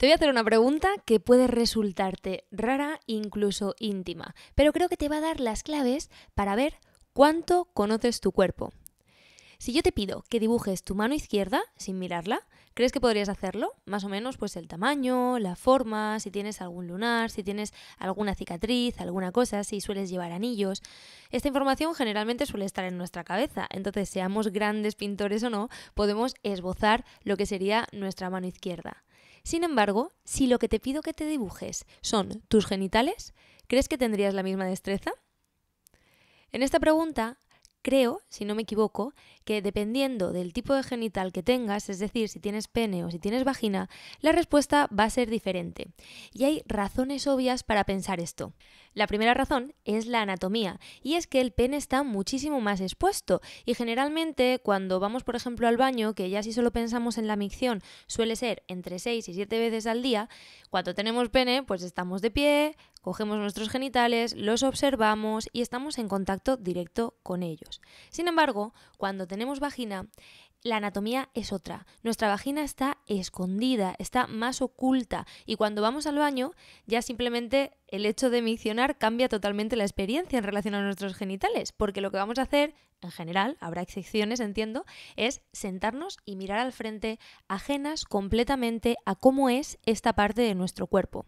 Te voy a hacer una pregunta que puede resultarte rara, incluso íntima, pero creo que te va a dar las claves para ver cuánto conoces tu cuerpo. Si yo te pido que dibujes tu mano izquierda sin mirarla, ¿crees que podrías hacerlo? Más o menos pues el tamaño, la forma, si tienes algún lunar, si tienes alguna cicatriz, alguna cosa, si sueles llevar anillos. Esta información generalmente suele estar en nuestra cabeza, entonces seamos grandes pintores o no, podemos esbozar lo que sería nuestra mano izquierda. Sin embargo, si lo que te pido que te dibujes son tus genitales, ¿crees que tendrías la misma destreza? En esta pregunta, creo, si no me equivoco, que dependiendo del tipo de genital que tengas, es decir, si tienes pene o si tienes vagina, la respuesta va a ser diferente. Y hay razones obvias para pensar esto. La primera razón es la anatomía, y es que el pene está muchísimo más expuesto, y generalmente cuando vamos, por ejemplo, al baño, que ya si solo pensamos en la micción suele ser entre 6 y 7 veces al día, cuando tenemos pene, pues estamos de pie, cogemos nuestros genitales, los observamos y estamos en contacto directo con ellos. Sin embargo, cuando tenemos tenemos vagina, la anatomía es otra. Nuestra vagina está escondida, está más oculta y cuando vamos al baño ya simplemente el hecho de misionar cambia totalmente la experiencia en relación a nuestros genitales, porque lo que vamos a hacer en general, habrá excepciones, entiendo, es sentarnos y mirar al frente ajenas completamente a cómo es esta parte de nuestro cuerpo.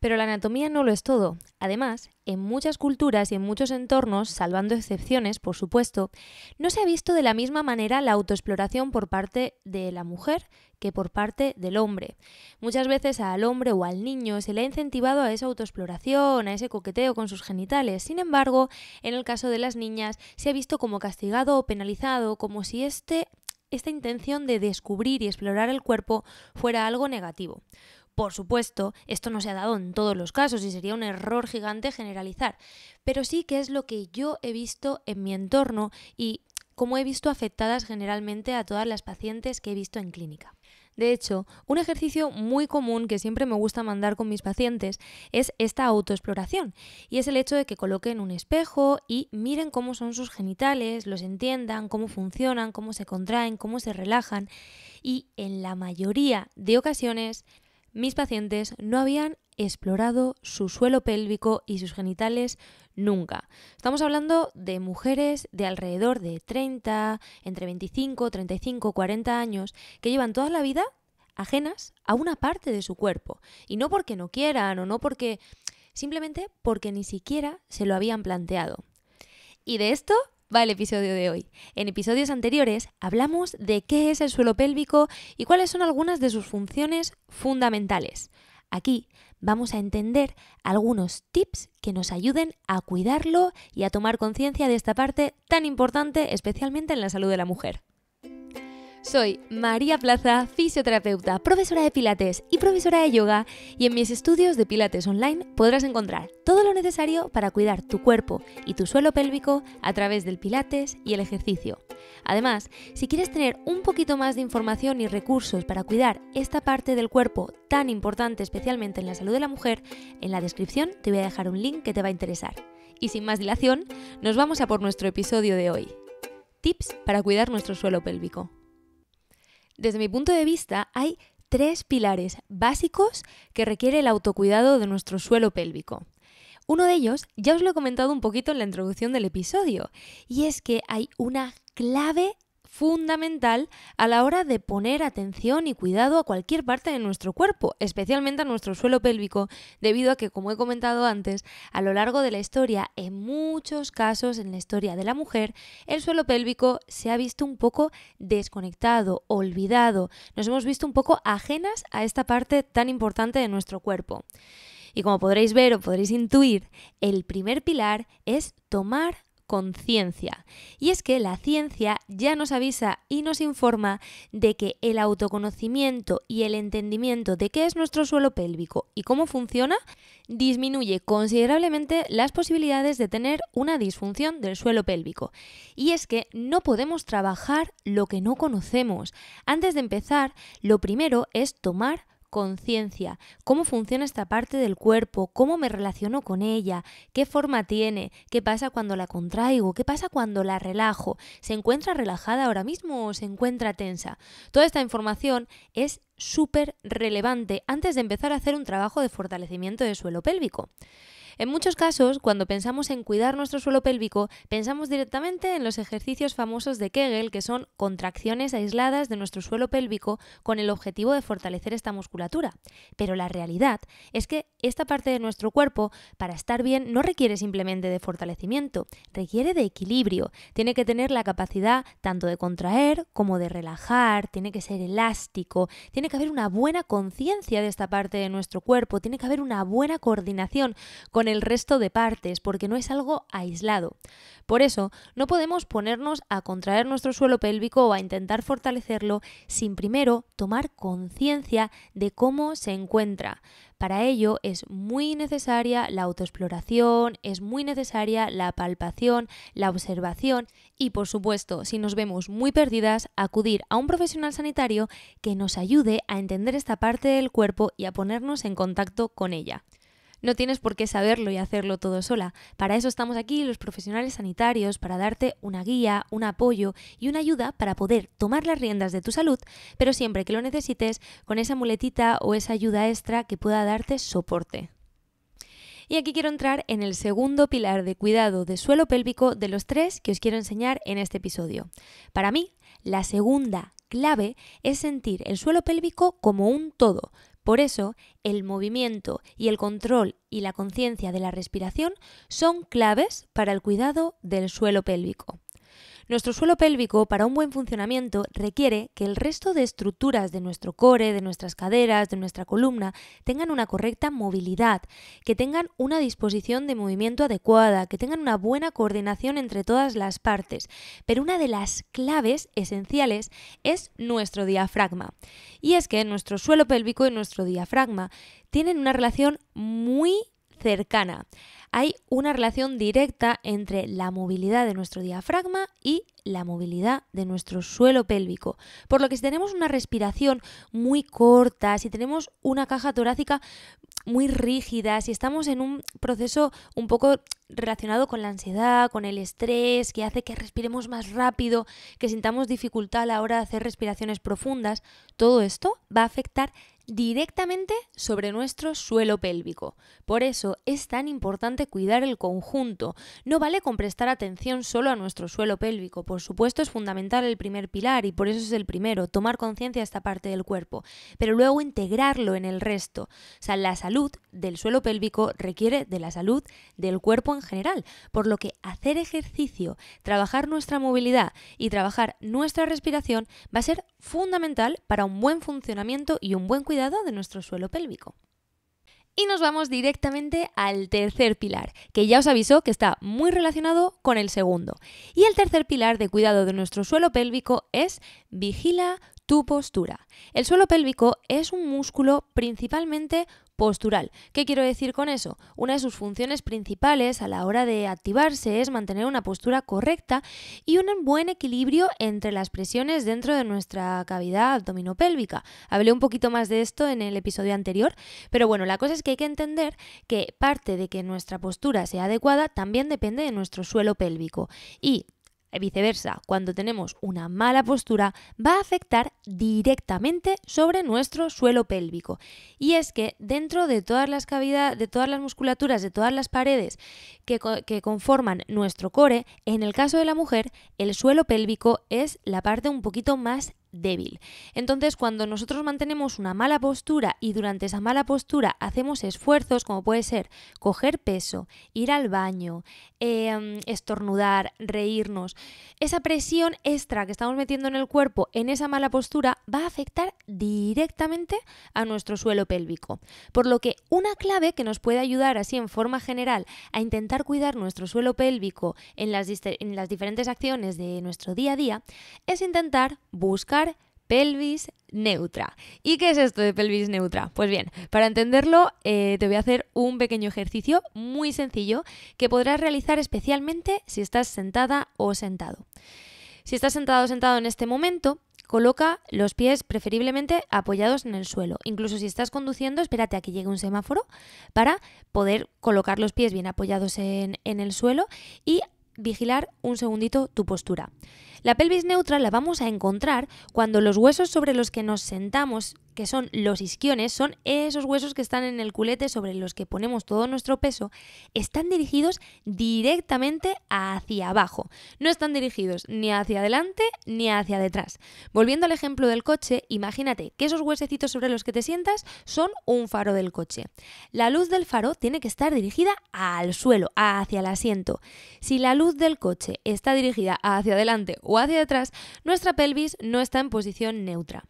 Pero la anatomía no lo es todo. Además, en muchas culturas y en muchos entornos, salvando excepciones, por supuesto, no se ha visto de la misma manera la autoexploración por parte de la mujer que por parte del hombre. Muchas veces al hombre o al niño se le ha incentivado a esa autoexploración, a ese coqueteo con sus genitales. Sin embargo, en el caso de las niñas se ha visto como castigado o penalizado, como si este, esta intención de descubrir y explorar el cuerpo fuera algo negativo. Por supuesto, esto no se ha dado en todos los casos y sería un error gigante generalizar, pero sí que es lo que yo he visto en mi entorno y como he visto afectadas generalmente a todas las pacientes que he visto en clínica. De hecho, un ejercicio muy común que siempre me gusta mandar con mis pacientes es esta autoexploración, y es el hecho de que coloquen un espejo y miren cómo son sus genitales, los entiendan, cómo funcionan, cómo se contraen, cómo se relajan, y en la mayoría de ocasiones mis pacientes no habían explorado su suelo pélvico y sus genitales nunca. Estamos hablando de mujeres de alrededor de 30, entre 25, 35, 40 años, que llevan toda la vida ajenas a una parte de su cuerpo. Y no porque no quieran o no porque... simplemente porque ni siquiera se lo habían planteado. Y de esto va el episodio de hoy. En episodios anteriores hablamos de qué es el suelo pélvico y cuáles son algunas de sus funciones fundamentales. Aquí vamos a entender algunos tips que nos ayuden a cuidarlo y a tomar conciencia de esta parte tan importante, especialmente en la salud de la mujer. Soy María Plaza, fisioterapeuta, profesora de Pilates y profesora de yoga y en mis estudios de Pilates Online podrás encontrar todo lo necesario para cuidar tu cuerpo y tu suelo pélvico a través del Pilates y el ejercicio. Además, si quieres tener un poquito más de información y recursos para cuidar esta parte del cuerpo tan importante especialmente en la salud de la mujer, en la descripción te voy a dejar un link que te va a interesar. Y sin más dilación, nos vamos a por nuestro episodio de hoy. Tips para cuidar nuestro suelo pélvico. Desde mi punto de vista, hay tres pilares básicos que requiere el autocuidado de nuestro suelo pélvico. Uno de ellos ya os lo he comentado un poquito en la introducción del episodio, y es que hay una clave fundamental a la hora de poner atención y cuidado a cualquier parte de nuestro cuerpo, especialmente a nuestro suelo pélvico, debido a que, como he comentado antes, a lo largo de la historia, en muchos casos en la historia de la mujer, el suelo pélvico se ha visto un poco desconectado, olvidado, nos hemos visto un poco ajenas a esta parte tan importante de nuestro cuerpo. Y como podréis ver o podréis intuir, el primer pilar es tomar conciencia. Y es que la ciencia ya nos avisa y nos informa de que el autoconocimiento y el entendimiento de qué es nuestro suelo pélvico y cómo funciona disminuye considerablemente las posibilidades de tener una disfunción del suelo pélvico. Y es que no podemos trabajar lo que no conocemos. Antes de empezar, lo primero es tomar conciencia, cómo funciona esta parte del cuerpo, cómo me relaciono con ella, qué forma tiene, qué pasa cuando la contraigo, qué pasa cuando la relajo, se encuentra relajada ahora mismo o se encuentra tensa. Toda esta información es súper relevante antes de empezar a hacer un trabajo de fortalecimiento del suelo pélvico. En muchos casos, cuando pensamos en cuidar nuestro suelo pélvico, pensamos directamente en los ejercicios famosos de Kegel, que son contracciones aisladas de nuestro suelo pélvico con el objetivo de fortalecer esta musculatura. Pero la realidad es que esta parte de nuestro cuerpo, para estar bien, no requiere simplemente de fortalecimiento, requiere de equilibrio. Tiene que tener la capacidad tanto de contraer como de relajar, tiene que ser elástico, tiene que haber una buena conciencia de esta parte de nuestro cuerpo, tiene que haber una buena coordinación con el resto de partes, porque no es algo aislado. Por eso, no podemos ponernos a contraer nuestro suelo pélvico o a intentar fortalecerlo sin primero tomar conciencia de cómo se encuentra. Para ello es muy necesaria la autoexploración, es muy necesaria la palpación, la observación y por supuesto, si nos vemos muy perdidas, acudir a un profesional sanitario que nos ayude a entender esta parte del cuerpo y a ponernos en contacto con ella. No tienes por qué saberlo y hacerlo todo sola. Para eso estamos aquí los profesionales sanitarios, para darte una guía, un apoyo y una ayuda para poder tomar las riendas de tu salud, pero siempre que lo necesites con esa muletita o esa ayuda extra que pueda darte soporte. Y aquí quiero entrar en el segundo pilar de cuidado de suelo pélvico de los tres que os quiero enseñar en este episodio. Para mí, la segunda clave es sentir el suelo pélvico como un todo, por eso, el movimiento y el control y la conciencia de la respiración son claves para el cuidado del suelo pélvico. Nuestro suelo pélvico, para un buen funcionamiento, requiere que el resto de estructuras de nuestro core, de nuestras caderas, de nuestra columna, tengan una correcta movilidad, que tengan una disposición de movimiento adecuada, que tengan una buena coordinación entre todas las partes. Pero una de las claves esenciales es nuestro diafragma. Y es que nuestro suelo pélvico y nuestro diafragma tienen una relación muy cercana. Hay una relación directa entre la movilidad de nuestro diafragma y la movilidad de nuestro suelo pélvico. Por lo que si tenemos una respiración muy corta, si tenemos una caja torácica muy rígida, si estamos en un proceso un poco relacionado con la ansiedad, con el estrés, que hace que respiremos más rápido, que sintamos dificultad a la hora de hacer respiraciones profundas, todo esto va a afectar directamente sobre nuestro suelo pélvico. Por eso es tan importante cuidar el conjunto. No vale con prestar atención solo a nuestro suelo pélvico. Por supuesto es fundamental el primer pilar y por eso es el primero, tomar conciencia de esta parte del cuerpo, pero luego integrarlo en el resto. O sea, la salud del suelo pélvico requiere de la salud del cuerpo en general, por lo que hacer ejercicio, trabajar nuestra movilidad y trabajar nuestra respiración va a ser fundamental para un buen funcionamiento y un buen cuidado de nuestro suelo pélvico. Y nos vamos directamente al tercer pilar, que ya os aviso que está muy relacionado con el segundo. Y el tercer pilar de cuidado de nuestro suelo pélvico es vigila tu postura. El suelo pélvico es un músculo principalmente postural. ¿Qué quiero decir con eso? Una de sus funciones principales a la hora de activarse es mantener una postura correcta y un buen equilibrio entre las presiones dentro de nuestra cavidad abdominopélvica. Hablé un poquito más de esto en el episodio anterior, pero bueno, la cosa es que hay que entender que parte de que nuestra postura sea adecuada también depende de nuestro suelo pélvico y Viceversa, cuando tenemos una mala postura, va a afectar directamente sobre nuestro suelo pélvico. Y es que dentro de todas las cavidades, de todas las musculaturas, de todas las paredes que, que conforman nuestro core, en el caso de la mujer, el suelo pélvico es la parte un poquito más débil. Entonces, cuando nosotros mantenemos una mala postura y durante esa mala postura hacemos esfuerzos, como puede ser coger peso, ir al baño, em, estornudar, reírnos, esa presión extra que estamos metiendo en el cuerpo en esa mala postura va a afectar directamente a nuestro suelo pélvico. Por lo que una clave que nos puede ayudar así en forma general a intentar cuidar nuestro suelo pélvico en las diferentes acciones de nuestro día a día es intentar buscar pelvis neutra. ¿Y qué es esto de pelvis neutra? Pues bien, para entenderlo eh, te voy a hacer un pequeño ejercicio muy sencillo que podrás realizar especialmente si estás sentada o sentado. Si estás sentado o sentado en este momento, coloca los pies preferiblemente apoyados en el suelo. Incluso si estás conduciendo, espérate a que llegue un semáforo para poder colocar los pies bien apoyados en el suelo y vigilar un segundito tu postura. La pelvis neutra la vamos a encontrar cuando los huesos sobre los que nos sentamos que son los isquiones, son esos huesos que están en el culete sobre los que ponemos todo nuestro peso, están dirigidos directamente hacia abajo. No están dirigidos ni hacia adelante ni hacia detrás. Volviendo al ejemplo del coche, imagínate que esos huesecitos sobre los que te sientas son un faro del coche. La luz del faro tiene que estar dirigida al suelo, hacia el asiento. Si la luz del coche está dirigida hacia adelante o hacia detrás, nuestra pelvis no está en posición neutra.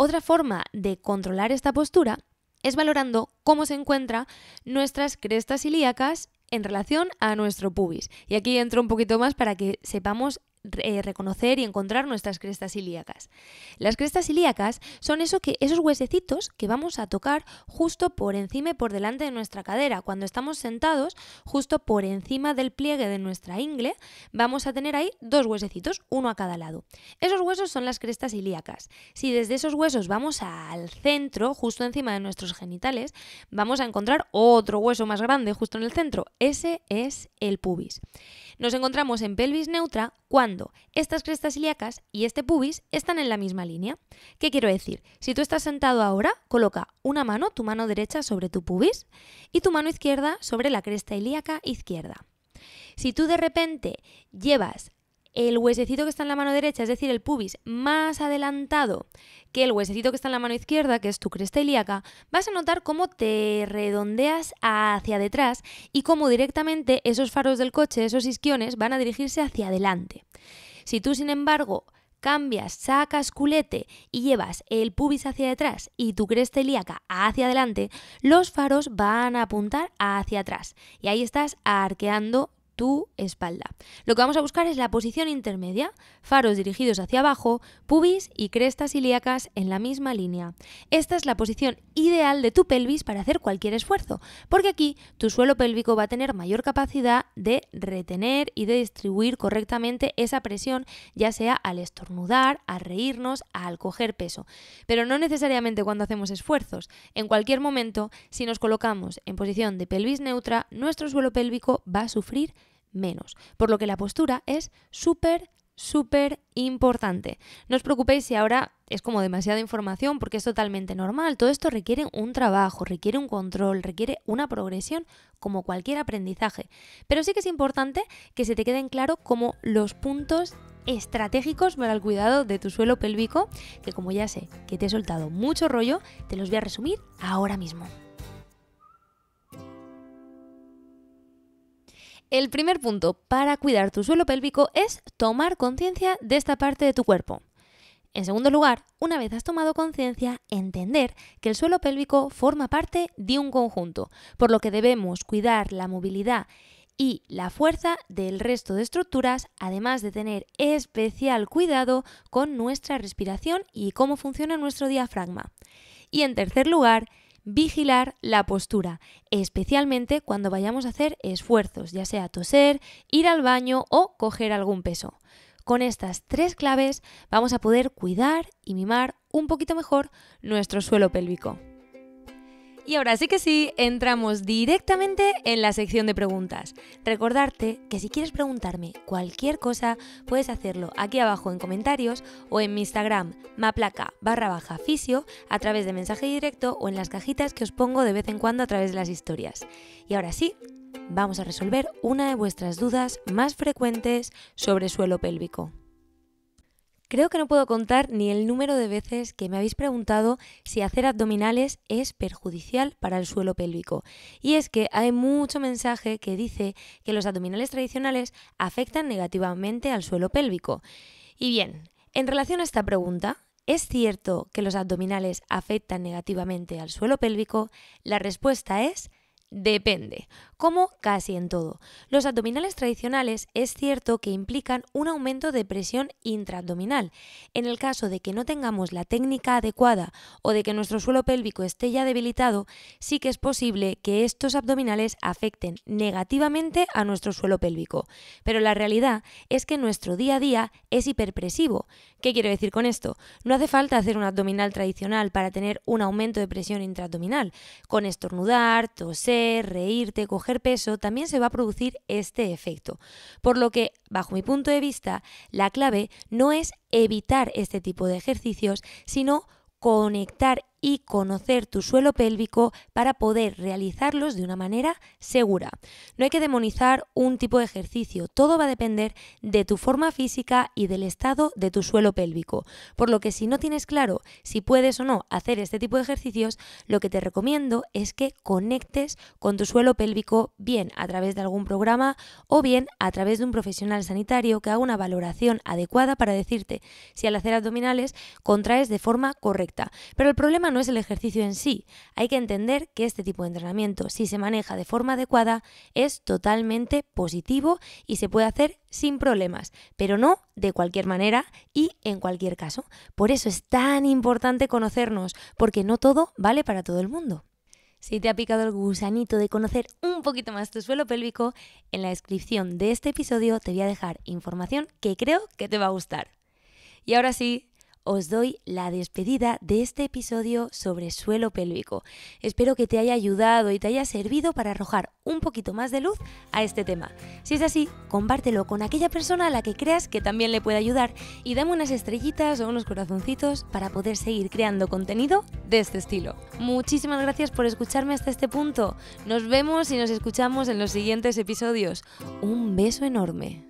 Otra forma de controlar esta postura es valorando cómo se encuentran nuestras crestas ilíacas en relación a nuestro pubis. Y aquí entro un poquito más para que sepamos eh, reconocer y encontrar nuestras crestas ilíacas. Las crestas ilíacas son eso que, esos huesecitos que vamos a tocar justo por encima y por delante de nuestra cadera. Cuando estamos sentados, justo por encima del pliegue de nuestra ingle, vamos a tener ahí dos huesecitos, uno a cada lado. Esos huesos son las crestas ilíacas. Si desde esos huesos vamos al centro, justo encima de nuestros genitales, vamos a encontrar otro hueso más grande justo en el centro. Ese es el pubis. Nos encontramos en pelvis neutra cuando estas crestas ilíacas y este pubis están en la misma línea. ¿Qué quiero decir? Si tú estás sentado ahora, coloca una mano, tu mano derecha sobre tu pubis y tu mano izquierda sobre la cresta ilíaca izquierda. Si tú de repente llevas el huesecito que está en la mano derecha, es decir, el pubis, más adelantado que el huesecito que está en la mano izquierda, que es tu cresta ilíaca, vas a notar cómo te redondeas hacia detrás y cómo directamente esos faros del coche, esos isquiones, van a dirigirse hacia adelante. Si tú, sin embargo, cambias, sacas culete y llevas el pubis hacia detrás y tu cresta ilíaca hacia adelante, los faros van a apuntar hacia atrás. Y ahí estás arqueando tu espalda. Lo que vamos a buscar es la posición intermedia, faros dirigidos hacia abajo, pubis y crestas ilíacas en la misma línea. Esta es la posición ideal de tu pelvis para hacer cualquier esfuerzo, porque aquí tu suelo pélvico va a tener mayor capacidad de retener y de distribuir correctamente esa presión, ya sea al estornudar, al reírnos, al coger peso. Pero no necesariamente cuando hacemos esfuerzos. En cualquier momento, si nos colocamos en posición de pelvis neutra, nuestro suelo pélvico va a sufrir menos. Por lo que la postura es súper súper importante. No os preocupéis si ahora es como demasiada información porque es totalmente normal. Todo esto requiere un trabajo, requiere un control, requiere una progresión como cualquier aprendizaje. Pero sí que es importante que se te queden claro como los puntos estratégicos para el cuidado de tu suelo pélvico, que como ya sé que te he soltado mucho rollo, te los voy a resumir ahora mismo. El primer punto para cuidar tu suelo pélvico es tomar conciencia de esta parte de tu cuerpo. En segundo lugar, una vez has tomado conciencia, entender que el suelo pélvico forma parte de un conjunto, por lo que debemos cuidar la movilidad y la fuerza del resto de estructuras, además de tener especial cuidado con nuestra respiración y cómo funciona nuestro diafragma. Y en tercer lugar, vigilar la postura, especialmente cuando vayamos a hacer esfuerzos, ya sea toser, ir al baño o coger algún peso. Con estas tres claves vamos a poder cuidar y mimar un poquito mejor nuestro suelo pélvico. Y ahora sí que sí, entramos directamente en la sección de preguntas. Recordarte que si quieres preguntarme cualquier cosa, puedes hacerlo aquí abajo en comentarios o en mi Instagram maplaca barra baja fisio a través de mensaje directo o en las cajitas que os pongo de vez en cuando a través de las historias. Y ahora sí, vamos a resolver una de vuestras dudas más frecuentes sobre suelo pélvico. Creo que no puedo contar ni el número de veces que me habéis preguntado si hacer abdominales es perjudicial para el suelo pélvico. Y es que hay mucho mensaje que dice que los abdominales tradicionales afectan negativamente al suelo pélvico. Y bien, en relación a esta pregunta, ¿es cierto que los abdominales afectan negativamente al suelo pélvico? La respuesta es depende como casi en todo. Los abdominales tradicionales es cierto que implican un aumento de presión intraabdominal. En el caso de que no tengamos la técnica adecuada o de que nuestro suelo pélvico esté ya debilitado, sí que es posible que estos abdominales afecten negativamente a nuestro suelo pélvico. Pero la realidad es que nuestro día a día es hiperpresivo. ¿Qué quiero decir con esto? No hace falta hacer un abdominal tradicional para tener un aumento de presión intraabdominal. Con estornudar, toser, reírte, coger peso también se va a producir este efecto. Por lo que, bajo mi punto de vista, la clave no es evitar este tipo de ejercicios, sino conectar y conocer tu suelo pélvico para poder realizarlos de una manera segura. No hay que demonizar un tipo de ejercicio, todo va a depender de tu forma física y del estado de tu suelo pélvico. Por lo que si no tienes claro si puedes o no hacer este tipo de ejercicios, lo que te recomiendo es que conectes con tu suelo pélvico bien a través de algún programa o bien a través de un profesional sanitario que haga una valoración adecuada para decirte si al hacer abdominales contraes de forma correcta. Pero el problema no es el ejercicio en sí. Hay que entender que este tipo de entrenamiento, si se maneja de forma adecuada, es totalmente positivo y se puede hacer sin problemas, pero no de cualquier manera y en cualquier caso. Por eso es tan importante conocernos, porque no todo vale para todo el mundo. Si te ha picado el gusanito de conocer un poquito más tu suelo pélvico, en la descripción de este episodio te voy a dejar información que creo que te va a gustar. Y ahora sí, os doy la despedida de este episodio sobre suelo pélvico. Espero que te haya ayudado y te haya servido para arrojar un poquito más de luz a este tema. Si es así, compártelo con aquella persona a la que creas que también le puede ayudar y dame unas estrellitas o unos corazoncitos para poder seguir creando contenido de este estilo. Muchísimas gracias por escucharme hasta este punto. Nos vemos y nos escuchamos en los siguientes episodios. Un beso enorme.